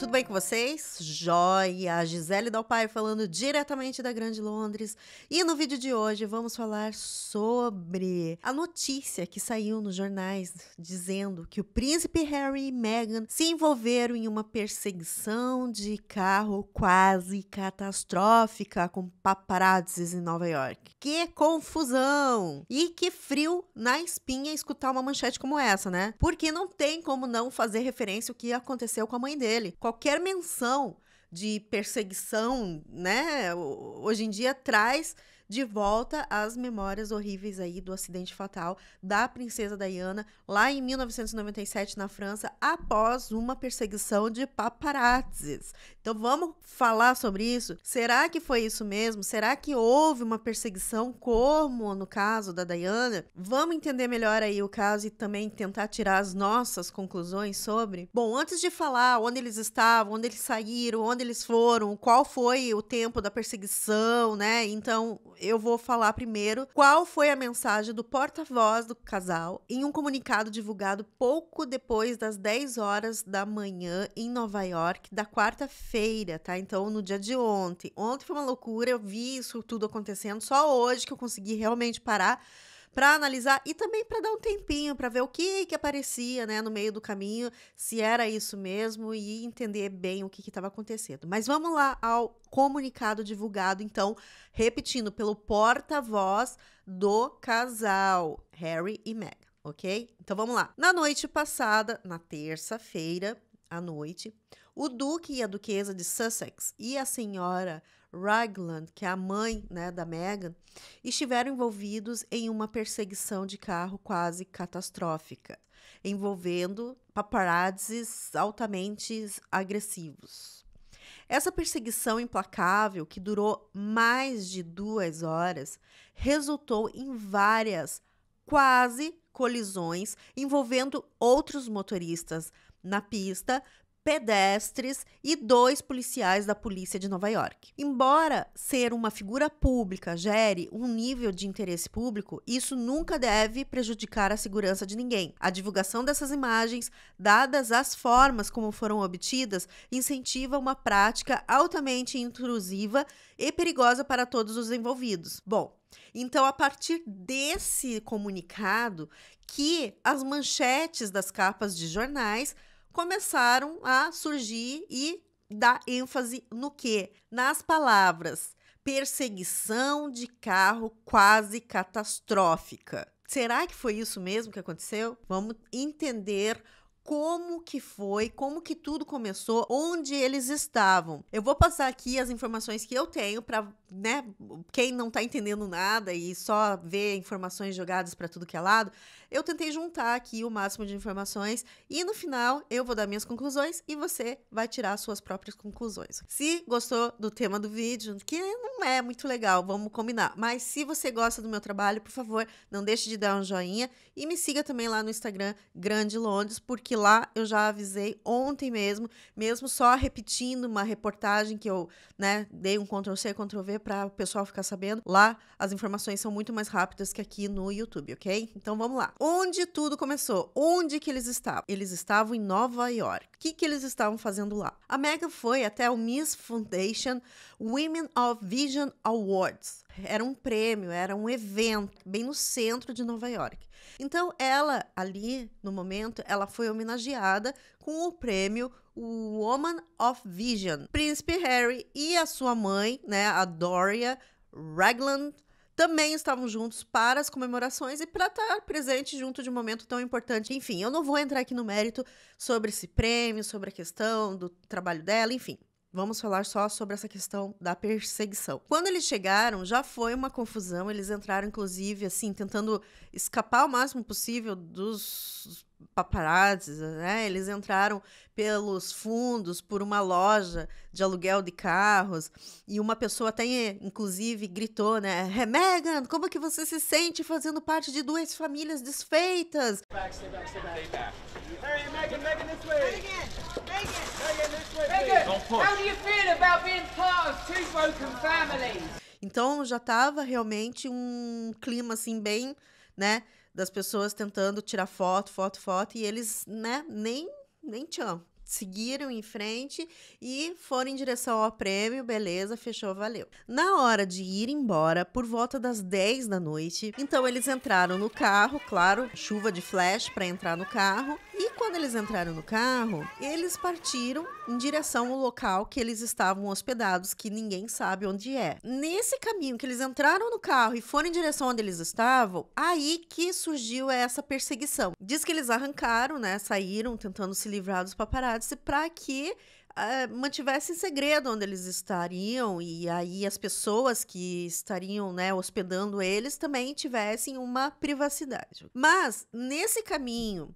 tudo bem com vocês? Joia! Gisele Dalpai falando diretamente da Grande Londres. E no vídeo de hoje vamos falar sobre a notícia que saiu nos jornais dizendo que o príncipe Harry e Meghan se envolveram em uma perseguição de carro quase catastrófica com paparazzis em Nova York. Que confusão! E que frio na espinha escutar uma manchete como essa, né? Porque não tem como não fazer referência ao que aconteceu com a mãe dele, com qualquer menção de perseguição, né? Hoje em dia traz de volta às memórias horríveis aí do acidente fatal da princesa Diana lá em 1997 na França após uma perseguição de paparazzis. Então vamos falar sobre isso? Será que foi isso mesmo? Será que houve uma perseguição como no caso da Diana? Vamos entender melhor aí o caso e também tentar tirar as nossas conclusões sobre? Bom, antes de falar onde eles estavam, onde eles saíram, onde eles foram, qual foi o tempo da perseguição, né? Então, eu vou falar primeiro qual foi a mensagem do porta-voz do casal em um comunicado divulgado pouco depois das 10 horas da manhã em Nova York, da quarta-feira, tá? Então, no dia de ontem. Ontem foi uma loucura, eu vi isso tudo acontecendo, só hoje que eu consegui realmente parar para analisar e também para dar um tempinho para ver o que que aparecia, né, no meio do caminho, se era isso mesmo e entender bem o que estava acontecendo. Mas vamos lá ao comunicado divulgado, então, repetindo, pelo porta-voz do casal, Harry e Meghan, ok? Então vamos lá. Na noite passada, na terça-feira à noite, o Duque e a Duquesa de Sussex e a senhora Ragland, que é a mãe né, da Megan, estiveram envolvidos em uma perseguição de carro quase catastrófica, envolvendo paparazzis altamente agressivos. Essa perseguição implacável, que durou mais de duas horas, resultou em várias, quase colisões envolvendo outros motoristas na pista pedestres e dois policiais da polícia de Nova York. Embora ser uma figura pública gere um nível de interesse público, isso nunca deve prejudicar a segurança de ninguém. A divulgação dessas imagens, dadas as formas como foram obtidas, incentiva uma prática altamente intrusiva e perigosa para todos os envolvidos. Bom, então, a partir desse comunicado, que as manchetes das capas de jornais começaram a surgir e dar ênfase no que Nas palavras perseguição de carro quase catastrófica. Será que foi isso mesmo que aconteceu? Vamos entender como que foi, como que tudo começou, onde eles estavam. Eu vou passar aqui as informações que eu tenho para, né, quem não está entendendo nada e só vê informações jogadas para tudo que é lado. Eu tentei juntar aqui o máximo de informações e no final eu vou dar minhas conclusões e você vai tirar suas próprias conclusões. Se gostou do tema do vídeo, que não é muito legal, vamos combinar, mas se você gosta do meu trabalho, por favor, não deixe de dar um joinha e me siga também lá no Instagram Grande Londres, porque que lá eu já avisei ontem mesmo, mesmo só repetindo uma reportagem que eu, né, dei um Ctrl C, Ctrl V para o pessoal ficar sabendo. Lá as informações são muito mais rápidas que aqui no YouTube, OK? Então vamos lá. Onde tudo começou? Onde que eles estavam? Eles estavam em Nova York que, que eles estavam fazendo lá. A Mega foi até o Miss Foundation Women of Vision Awards. Era um prêmio, era um evento bem no centro de Nova York. Então ela ali no momento, ela foi homenageada com o prêmio Woman of Vision. Príncipe Harry e a sua mãe, né, a Doria Ragland também estavam juntos para as comemorações e para estar presente junto de um momento tão importante. Enfim, eu não vou entrar aqui no mérito sobre esse prêmio, sobre a questão do trabalho dela, enfim. Vamos falar só sobre essa questão da perseguição. Quando eles chegaram, já foi uma confusão. Eles entraram, inclusive, assim, tentando escapar o máximo possível dos paparazzi, né? Eles entraram pelos fundos por uma loja de aluguel de carros e uma pessoa até inclusive gritou, né? Hey, é, Megan, como é que você se sente fazendo parte de duas famílias desfeitas? Então já estava realmente um clima assim bem, né? das pessoas tentando tirar foto, foto, foto, e eles, né, nem, nem tchau. Seguiram em frente e foram em direção ao prêmio, beleza, fechou, valeu. Na hora de ir embora, por volta das 10 da noite, então eles entraram no carro, claro, chuva de flash para entrar no carro, e quando eles entraram no carro, eles partiram em direção ao local que eles estavam hospedados, que ninguém sabe onde é. Nesse caminho que eles entraram no carro e foram em direção onde eles estavam, aí que surgiu essa perseguição. Diz que eles arrancaram, né, saíram tentando se livrar dos paparazzi para que Uh, mantivessem segredo onde eles estariam e aí as pessoas que estariam né, hospedando eles também tivessem uma privacidade. Mas nesse caminho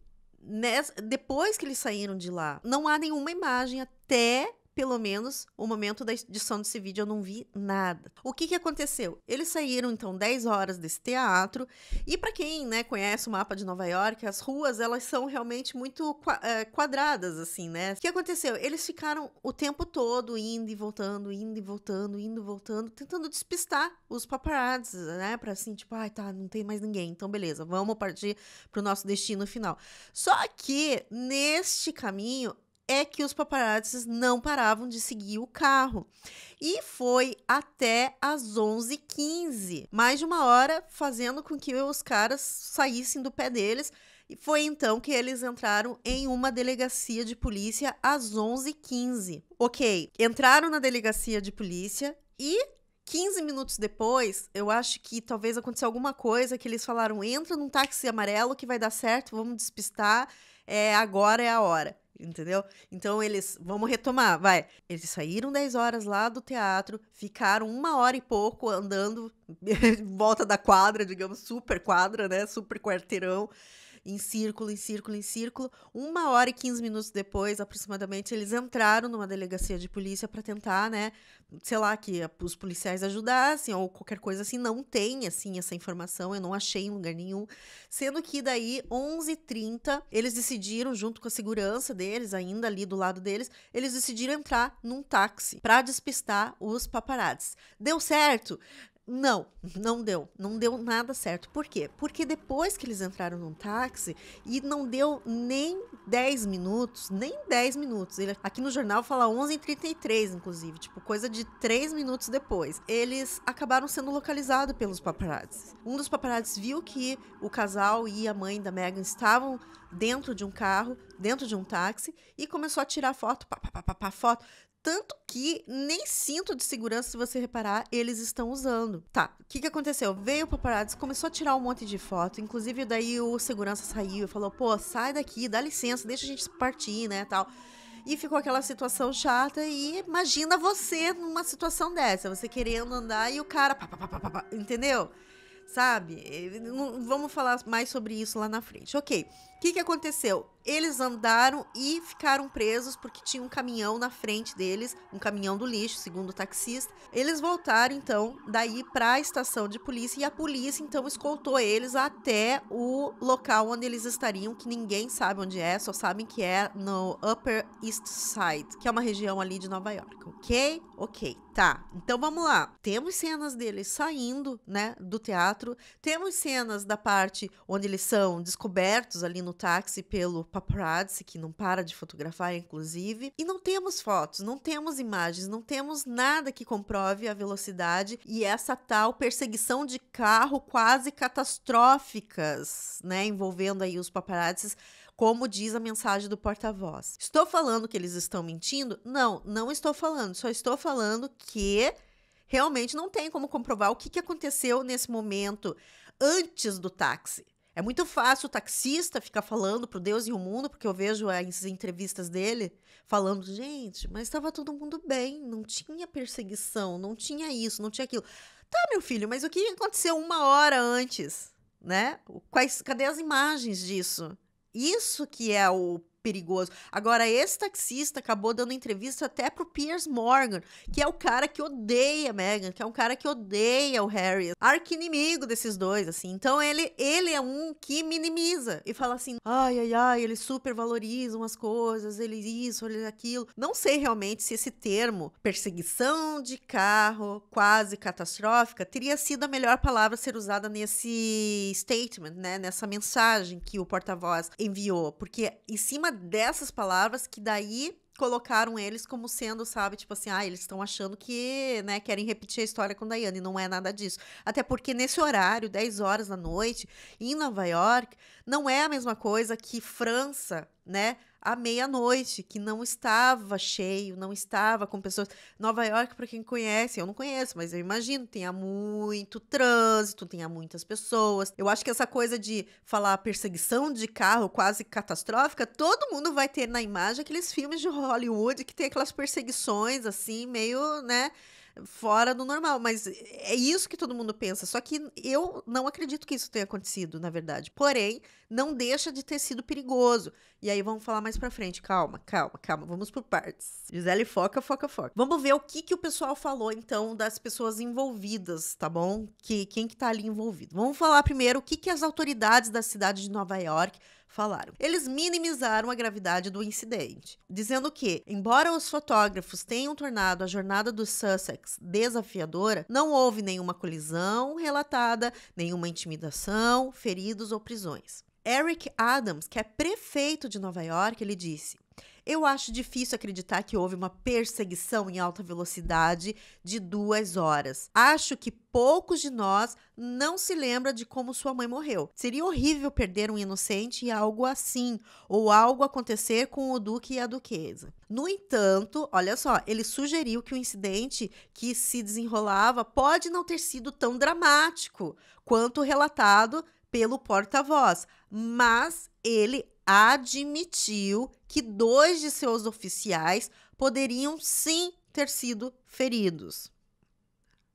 nessa, depois que eles saíram de lá, não há nenhuma imagem até pelo menos o momento da edição desse vídeo eu não vi nada. O que, que aconteceu? Eles saíram então 10 horas desse teatro e para quem né, conhece o mapa de Nova York, as ruas elas são realmente muito é, quadradas assim, né? O que aconteceu? Eles ficaram o tempo todo indo e voltando, indo e voltando, indo e voltando, tentando despistar os paparazzi, né? Para assim tipo, ai ah, tá, não tem mais ninguém, então beleza, vamos partir para o nosso destino final. Só que neste caminho é que os paparazzis não paravam de seguir o carro. E foi até as 11h15, mais de uma hora, fazendo com que os caras saíssem do pé deles. E foi então que eles entraram em uma delegacia de polícia às 11h15. Ok, entraram na delegacia de polícia e 15 minutos depois, eu acho que talvez aconteceu alguma coisa que eles falaram: entra num táxi amarelo que vai dar certo, vamos despistar, é, agora é a hora entendeu? Então eles, vamos retomar, vai. Eles saíram 10 horas lá do teatro, ficaram uma hora e pouco andando em volta da quadra, digamos, super quadra, né? Super quarteirão em círculo, em círculo, em círculo. Uma hora e quinze minutos depois, aproximadamente, eles entraram numa delegacia de polícia para tentar, né, sei lá, que os policiais ajudassem ou qualquer coisa assim. Não tem, assim, essa informação, eu não achei em lugar nenhum. Sendo que daí, 11h30, eles decidiram, junto com a segurança deles, ainda ali do lado deles, eles decidiram entrar num táxi para despistar os paparazzi. Deu certo? Não, não deu. Não deu nada certo. Por quê? Porque depois que eles entraram num táxi e não deu nem 10 minutos, nem 10 minutos. Ele, aqui no jornal fala 11h33, inclusive, tipo, coisa de 3 minutos depois. Eles acabaram sendo localizados pelos paparazzi. Um dos paparazzi viu que o casal e a mãe da Megan estavam dentro de um carro, dentro de um táxi, e começou a tirar foto, pá, pá, pá, pá, foto. Tanto que nem cinto de segurança, se você reparar, eles estão usando. Tá, o que, que aconteceu? Veio o paparazzi, começou a tirar um monte de foto. Inclusive, daí o segurança saiu e falou: pô, sai daqui, dá licença, deixa a gente partir, né, tal. E ficou aquela situação chata. E imagina você numa situação dessa, você querendo andar e o cara. Pá, pá, pá, pá entendeu? Sabe? Vamos falar mais sobre isso lá na frente. Ok que, que aconteceu? Eles andaram e ficaram presos porque tinha um caminhão na frente deles, um caminhão do lixo, segundo o taxista. Eles voltaram então daí para a estação de polícia e a polícia então escoltou eles até o local onde eles estariam, que ninguém sabe onde é, só sabem que é no Upper East Side, que é uma região ali de Nova York, ok? Ok, tá. Então vamos lá. Temos cenas deles saindo, né, do teatro. Temos cenas da parte onde eles são descobertos ali no táxi pelo paparazzi, que não para de fotografar, inclusive. E não temos fotos, não temos imagens, não temos nada que comprove a velocidade e essa tal perseguição de carro quase catastróficas, né? Envolvendo aí os paparazzis como diz a mensagem do porta-voz. Estou falando que eles estão mentindo? Não, não estou falando, só estou falando que realmente não tem como comprovar o que aconteceu nesse momento antes do táxi. É muito fácil o taxista ficar falando pro Deus e o mundo, porque eu vejo eh, as entrevistas dele falando, gente, mas estava todo mundo bem, não tinha perseguição, não tinha isso, não tinha aquilo. Tá, meu filho, mas o que aconteceu uma hora antes, né? Quais, cadê as imagens disso? Isso que é o perigoso. Agora, esse taxista acabou dando entrevista até pro Piers Morgan, que é o cara que odeia Meghan, que é um cara que odeia o Harry, Arquinimigo desses dois, assim. Então, ele, ele é um que minimiza e fala assim, ai, ai, ai, eles supervalorizam as coisas, eles isso, eles aquilo. Não sei realmente se esse termo, perseguição de carro quase catastrófica, teria sido a melhor palavra a ser usada nesse statement, né, nessa mensagem que o porta-voz enviou, porque em cima dessas palavras que daí colocaram eles como sendo, sabe, tipo assim, ah, eles estão achando que, né, querem repetir a história com Dayane não é nada disso. Até porque nesse horário, 10 horas da noite, em Nova York, não é a mesma coisa que França, né? à meia-noite, que não estava cheio, não estava com pessoas. Nova York, para quem conhece, eu não conheço, mas eu imagino, tenha muito trânsito, tenha muitas pessoas. Eu acho que essa coisa de falar perseguição de carro quase catastrófica, todo mundo vai ter na imagem aqueles filmes de Hollywood que tem aquelas perseguições assim, meio, né? fora do normal. Mas é isso que todo mundo pensa. Só que eu não acredito que isso tenha acontecido, na verdade. Porém, não deixa de ter sido perigoso. E aí vamos falar mais pra frente. Calma, calma, calma. Vamos por partes. Gisele foca, foca, foca. Vamos ver o que, que o pessoal falou, então, das pessoas envolvidas, tá bom? Que, quem que tá ali envolvido. Vamos falar primeiro o que, que as autoridades da cidade de Nova York falaram. Eles minimizaram a gravidade do incidente, dizendo que, embora os fotógrafos tenham tornado a jornada do Sussex desafiadora, não houve nenhuma colisão relatada, nenhuma intimidação, feridos ou prisões. Eric Adams, que é prefeito de Nova York, ele disse: eu acho difícil acreditar que houve uma perseguição em alta velocidade de duas horas. Acho que poucos de nós não se lembra de como sua mãe morreu. Seria horrível perder um inocente e algo assim, ou algo acontecer com o duque e a duquesa. No entanto, olha só, ele sugeriu que o incidente que se desenrolava pode não ter sido tão dramático quanto relatado pelo porta-voz, mas ele admitiu que dois de seus oficiais poderiam sim ter sido feridos.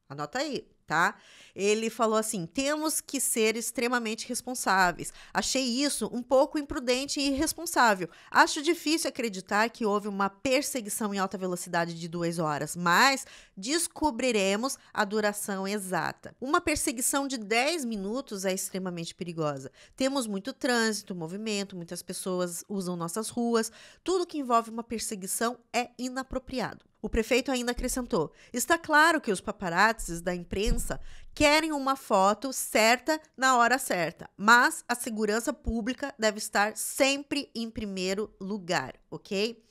Anota aí, tá? Ele falou assim: temos que ser extremamente responsáveis. Achei isso um pouco imprudente e irresponsável. Acho difícil acreditar que houve uma perseguição em alta velocidade de duas horas, mas descobriremos a duração exata. Uma perseguição de 10 minutos é extremamente perigosa. Temos muito trânsito, movimento, muitas pessoas usam nossas ruas, tudo que envolve uma perseguição é inapropriado. O prefeito ainda acrescentou: está claro que os paparazzis da imprensa querem uma foto certa na hora certa, mas a segurança pública deve estar sempre em primeiro lugar, ok?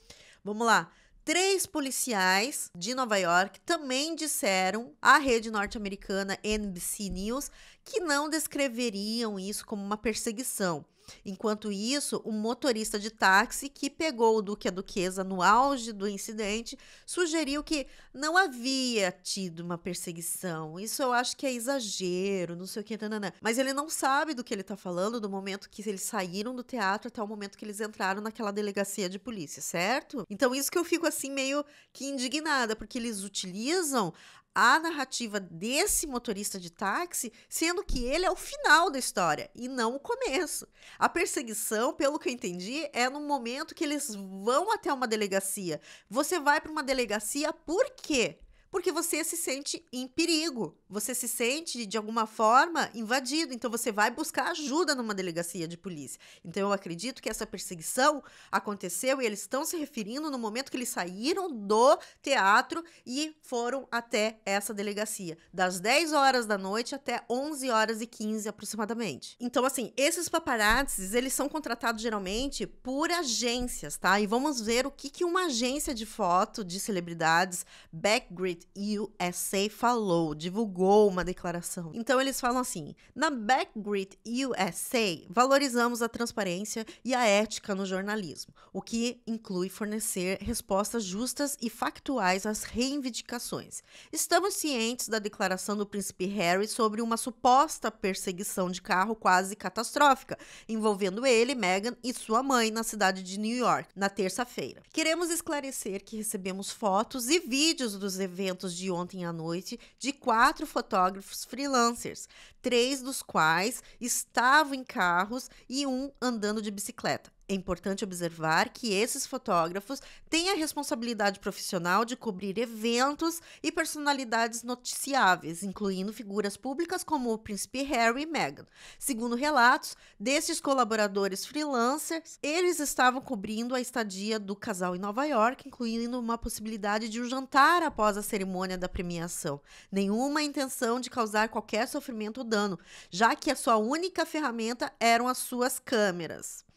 Vamos lá. Três policiais de Nova York também disseram à rede norte-americana NBC News que não descreveriam isso como uma perseguição Enquanto isso, o um motorista de táxi que pegou o Duque e a Duquesa no auge do incidente sugeriu que não havia tido uma perseguição. Isso eu acho que é exagero, não sei o que, tanana. Mas ele não sabe do que ele está falando do momento que eles saíram do teatro até o momento que eles entraram naquela delegacia de polícia, certo? Então, isso que eu fico assim meio que indignada, porque eles utilizam a narrativa desse motorista de táxi, sendo que ele é o final da história e não o começo. A perseguição, pelo que eu entendi, é no momento que eles vão até uma delegacia. Você vai para uma delegacia por quê? Porque você se sente em perigo, você se sente de alguma forma invadido, então você vai buscar ajuda numa delegacia de polícia. Então eu acredito que essa perseguição aconteceu e eles estão se referindo no momento que eles saíram do teatro e foram até essa delegacia, das 10 horas da noite até 11 horas e 15 aproximadamente. Então assim, esses paparazzis, eles são contratados geralmente por agências, tá? E vamos ver o que que uma agência de foto de celebridades, backgrid USA falou, divulgou uma declaração. Então eles falam assim: na Backgrid USA, valorizamos a transparência e a ética no jornalismo, o que inclui fornecer respostas justas e factuais às reivindicações. Estamos cientes da declaração do príncipe Harry sobre uma suposta perseguição de carro quase catastrófica, envolvendo ele, Meghan e sua mãe na cidade de New York, na terça-feira. Queremos esclarecer que recebemos fotos e vídeos dos eventos eventos de ontem à noite de quatro fotógrafos freelancers, três dos quais estavam em carros e um andando de bicicleta. É importante observar que esses fotógrafos têm a responsabilidade profissional de cobrir eventos e personalidades noticiáveis, incluindo figuras públicas como o príncipe Harry e Meghan. Segundo relatos desses colaboradores freelancers, eles estavam cobrindo a estadia do casal em Nova York, incluindo uma possibilidade de um jantar após a cerimônia da premiação. Nenhuma intenção de causar qualquer sofrimento ou dano, já que a sua única ferramenta eram as suas câmeras.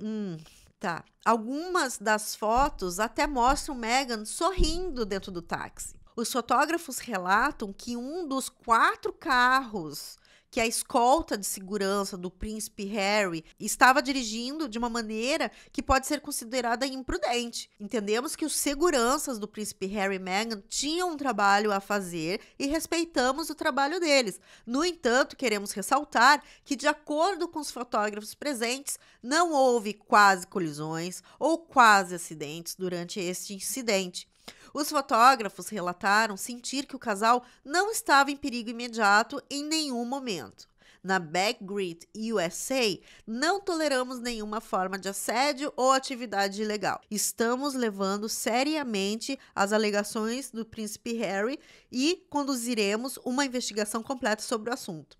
Hum, tá. Algumas das fotos até mostram Meghan sorrindo dentro do táxi. Os fotógrafos relatam que um dos quatro carros que a escolta de segurança do príncipe Harry estava dirigindo de uma maneira que pode ser considerada imprudente. Entendemos que os seguranças do príncipe Harry e Meghan tinham um trabalho a fazer e respeitamos o trabalho deles. No entanto, queremos ressaltar que, de acordo com os fotógrafos presentes, não houve quase colisões ou quase acidentes durante este incidente. Os fotógrafos relataram sentir que o casal não estava em perigo imediato em nenhum momento. Na Backgrid USA, não toleramos nenhuma forma de assédio ou atividade ilegal. Estamos levando seriamente as alegações do príncipe Harry e conduziremos uma investigação completa sobre o assunto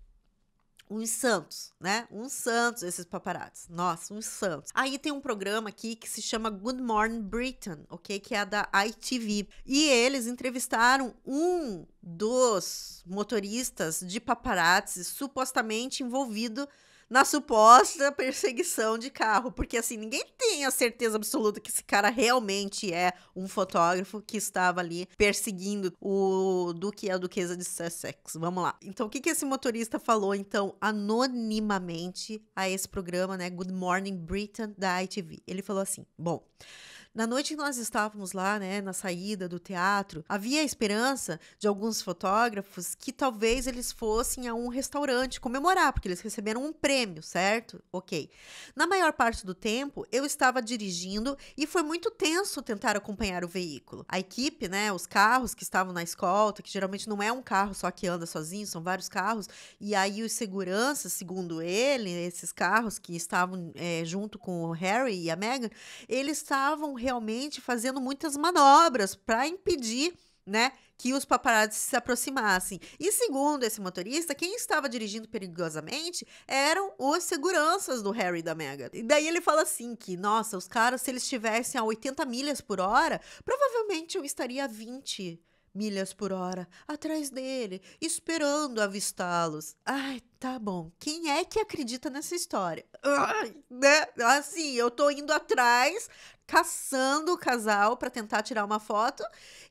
uns santos, né? Uns santos esses paparazzi. Nossa, uns santos. Aí tem um programa aqui que se chama Good Morning Britain, ok? Que é da ITV. E eles entrevistaram um dos motoristas de paparazzi supostamente envolvido na suposta perseguição de carro, porque assim, ninguém tem a certeza absoluta que esse cara realmente é um fotógrafo que estava ali perseguindo o duque e a duquesa de Sussex. Vamos lá. Então, o que que esse motorista falou então anonimamente a esse programa, né, Good Morning Britain da ITV? Ele falou assim: "Bom, na noite que nós estávamos lá, né, na saída do teatro, havia a esperança de alguns fotógrafos que talvez eles fossem a um restaurante comemorar, porque eles receberam um prêmio, certo? Ok. Na maior parte do tempo, eu estava dirigindo e foi muito tenso tentar acompanhar o veículo. A equipe, né, os carros que estavam na escolta, que geralmente não é um carro só que anda sozinho, são vários carros, e aí os seguranças, segundo ele, esses carros que estavam é, junto com o Harry e a Meghan, eles estavam realmente fazendo muitas manobras para impedir, né, que os paparazzi se aproximassem. E segundo esse motorista, quem estava dirigindo perigosamente eram os seguranças do Harry e da Meghan. E daí ele fala assim que, nossa, os caras se eles estivessem a 80 milhas por hora, provavelmente eu estaria a 20 milhas por hora, atrás dele, esperando avistá-los. Ai, tá bom. Quem é que acredita nessa história? Ai, né? Assim, eu tô indo atrás caçando o casal para tentar tirar uma foto.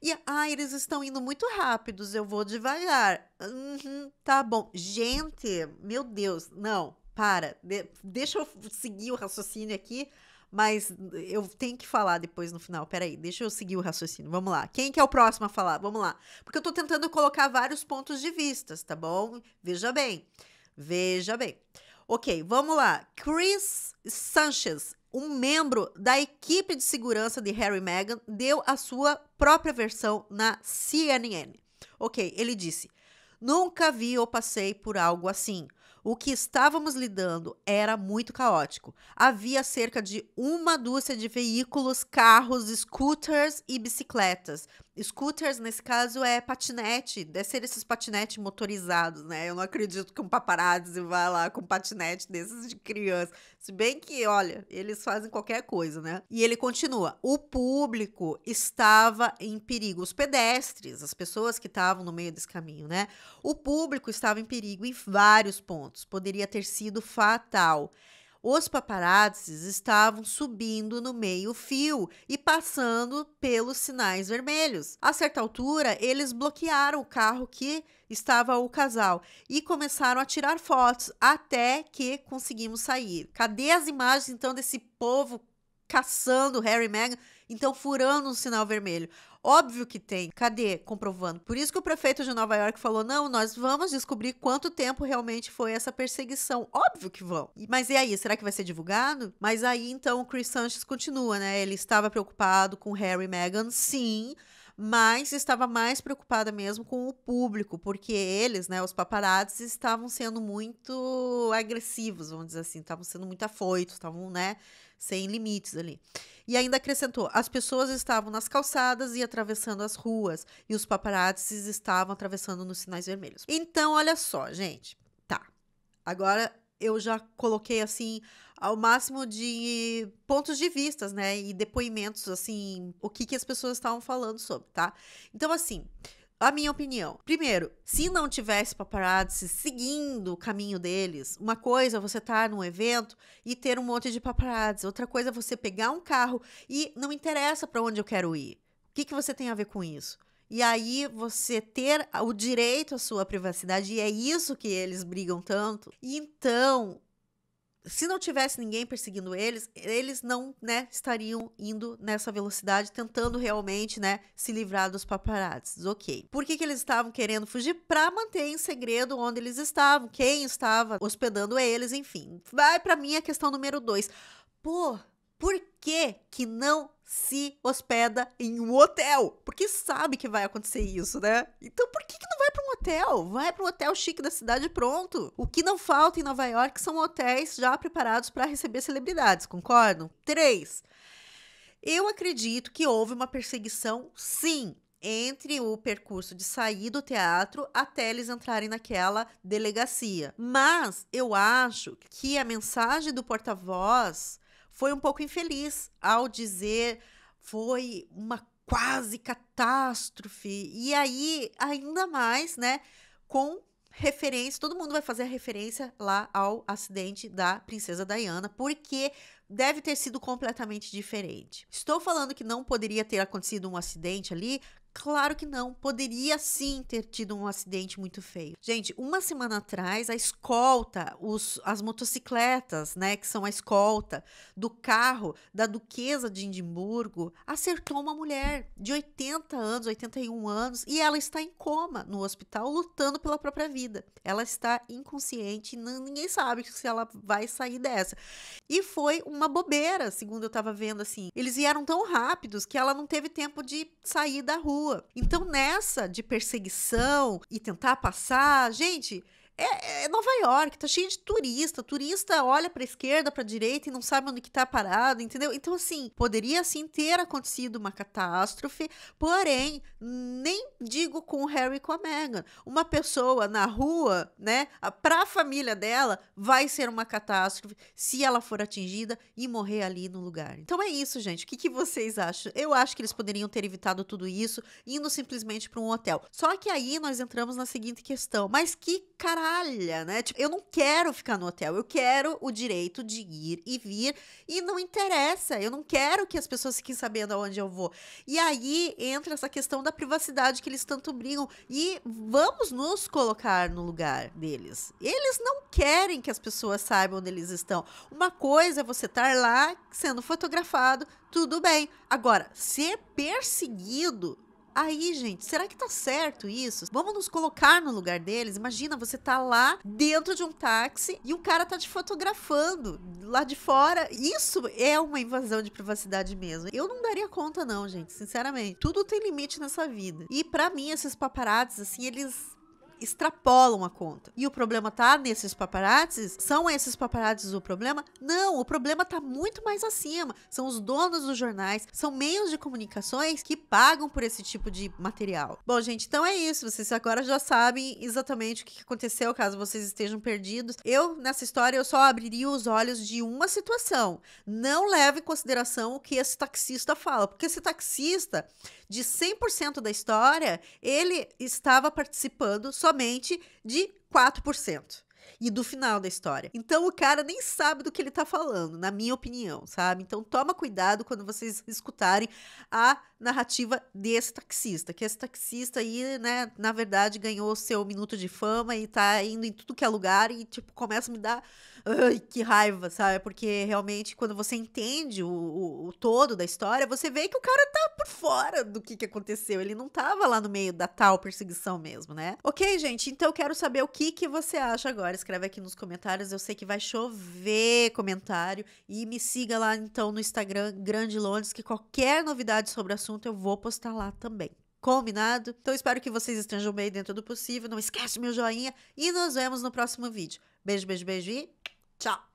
E, ah, eles estão indo muito rápidos, eu vou devagar. Uhum, tá bom. Gente, meu Deus, não, para. De, deixa eu seguir o raciocínio aqui, mas eu tenho que falar depois no final. Peraí, deixa eu seguir o raciocínio. Vamos lá. Quem que é o próximo a falar? Vamos lá. Porque eu tô tentando colocar vários pontos de vistas, tá bom? Veja bem. Veja bem. Ok, vamos lá. Chris Sanchez um membro da equipe de segurança de Harry e Meghan deu a sua própria versão na CNN. Ok, ele disse: Nunca vi ou passei por algo assim. O que estávamos lidando era muito caótico. Havia cerca de uma dúzia de veículos, carros, scooters e bicicletas. Scooters, nesse caso, é patinete, deve ser esses patinetes motorizados, né? Eu não acredito que um paparazzi vá lá com patinete desses de criança. Se bem que, olha, eles fazem qualquer coisa, né? E ele continua: o público estava em perigo, os pedestres, as pessoas que estavam no meio desse caminho, né? O público estava em perigo em vários pontos, poderia ter sido fatal. Os paparazzis estavam subindo no meio-fio e passando pelos sinais vermelhos. A certa altura, eles bloquearam o carro que estava o casal e começaram a tirar fotos até que conseguimos sair. Cadê as imagens então desse povo caçando Harry e Meghan, então furando um sinal vermelho? Óbvio que tem. Cadê? Comprovando. Por isso que o prefeito de Nova York falou: não, nós vamos descobrir quanto tempo realmente foi essa perseguição. Óbvio que vão. Mas e aí? Será que vai ser divulgado? Mas aí então o Chris Sanchez continua, né? Ele estava preocupado com Harry e Meghan, sim mas estava mais preocupada mesmo com o público, porque eles, né, os paparazzi, estavam sendo muito agressivos, vamos dizer assim, estavam sendo muito afoitos, estavam, né, sem limites ali. E ainda acrescentou: as pessoas estavam nas calçadas e atravessando as ruas, e os paparazzi estavam atravessando nos sinais vermelhos. Então, olha só, gente. Tá. Agora eu já coloquei assim ao máximo de pontos de vistas, né, e depoimentos assim, o que que as pessoas estavam falando sobre, tá? Então assim, a minha opinião. Primeiro, se não tivesse paparazzi seguindo o caminho deles, uma coisa é você estar tá num evento e ter um monte de paparazzi, outra coisa é você pegar um carro e não interessa para onde eu quero ir. O que, que você tem a ver com isso? E aí você ter o direito à sua privacidade, e é isso que eles brigam tanto. E então, se não tivesse ninguém perseguindo eles, eles não, né, estariam indo nessa velocidade, tentando realmente, né, se livrar dos paparazzis. Ok. Por que, que eles estavam querendo fugir? Para manter em segredo onde eles estavam, quem estava hospedando eles, enfim. Vai para mim a questão número dois. Pô, por que, que não se hospeda em um hotel? Porque sabe que vai acontecer isso, né? Então por que, que não vai para um hotel? Vai para um hotel chique da cidade pronto. O que não falta em Nova York são hotéis já preparados para receber celebridades, concordam? 3. Eu acredito que houve uma perseguição, sim, entre o percurso de sair do teatro até eles entrarem naquela delegacia. Mas eu acho que a mensagem do porta-voz foi um pouco infeliz ao dizer foi uma quase catástrofe. E aí, ainda mais, né, com referência, todo mundo vai fazer a referência lá ao acidente da princesa Diana, porque deve ter sido completamente diferente. Estou falando que não poderia ter acontecido um acidente ali, Claro que não, poderia sim ter tido um acidente muito feio. Gente, uma semana atrás, a escolta, os, as motocicletas, né, que são a escolta do carro da Duquesa de Edimburgo, acertou uma mulher de 80 anos, 81 anos, e ela está em coma no hospital, lutando pela própria vida. Ela está inconsciente, ninguém sabe se ela vai sair dessa. E foi uma bobeira, segundo eu estava vendo assim. Eles vieram tão rápidos que ela não teve tempo de sair da rua rua. Então, nessa de perseguição e tentar passar, gente, é, é, Nova York, tá cheio de turista. Turista olha pra esquerda, pra direita e não sabe onde que tá parado, entendeu? Então, assim, poderia sim ter acontecido uma catástrofe, porém, nem digo com o Harry e com a Meghan. Uma pessoa na rua, né, pra família dela, vai ser uma catástrofe se ela for atingida e morrer ali no lugar. Então é isso, gente. O que, que vocês acham? Eu acho que eles poderiam ter evitado tudo isso indo simplesmente para um hotel. Só que aí nós entramos na seguinte questão: mas que caralho palha, né? Tipo, eu não quero ficar no hotel, eu quero o direito de ir e vir e não interessa, eu não quero que as pessoas fiquem sabendo aonde eu vou. E aí entra essa questão da privacidade que eles tanto brigam e vamos nos colocar no lugar deles. Eles não querem que as pessoas saibam onde eles estão. Uma coisa é você estar tá lá sendo fotografado, tudo bem. Agora, ser perseguido Aí, gente, será que tá certo isso? Vamos nos colocar no lugar deles? Imagina, você tá lá dentro de um táxi e o cara tá te fotografando lá de fora. Isso é uma invasão de privacidade mesmo. Eu não daria conta não, gente, sinceramente. Tudo tem limite nessa vida. E para mim esses paparazzi, assim, eles extrapolam a conta. E o problema tá nesses paparazzis? São esses paparazzis o problema? Não, o problema tá muito mais acima. São os donos dos jornais, são meios de comunicações que pagam por esse tipo de material. Bom, gente, então é isso. Vocês agora já sabem exatamente o que aconteceu, caso vocês estejam perdidos. Eu, nessa história, eu só abriria os olhos de uma situação. Não leve em consideração o que esse taxista fala, porque esse taxista de 100% da história, ele estava participando somente de 4% e do final da história. Então o cara nem sabe do que ele tá falando, na minha opinião, sabe? Então toma cuidado quando vocês escutarem a narrativa desse taxista, que esse taxista aí, né, na verdade ganhou seu minuto de fama e tá indo em tudo que é lugar e tipo começa a me dar ai, que raiva, sabe? Porque realmente, quando você entende o, o, o, todo da história, você vê que o cara tá por fora do que, que aconteceu. Ele não tava lá no meio da tal perseguição mesmo, né? Ok, gente, então eu quero saber o que, que você acha agora. Escreve aqui nos comentários. Eu sei que vai chover comentário. E me siga lá então no Instagram Grande Londres, que qualquer novidade sobre o assunto eu vou postar lá também. Combinado? Então espero que vocês estejam bem dentro do possível. Não esquece meu joinha e nos vemos no próximo vídeo. Beijo, beijo, beijo e Ciao!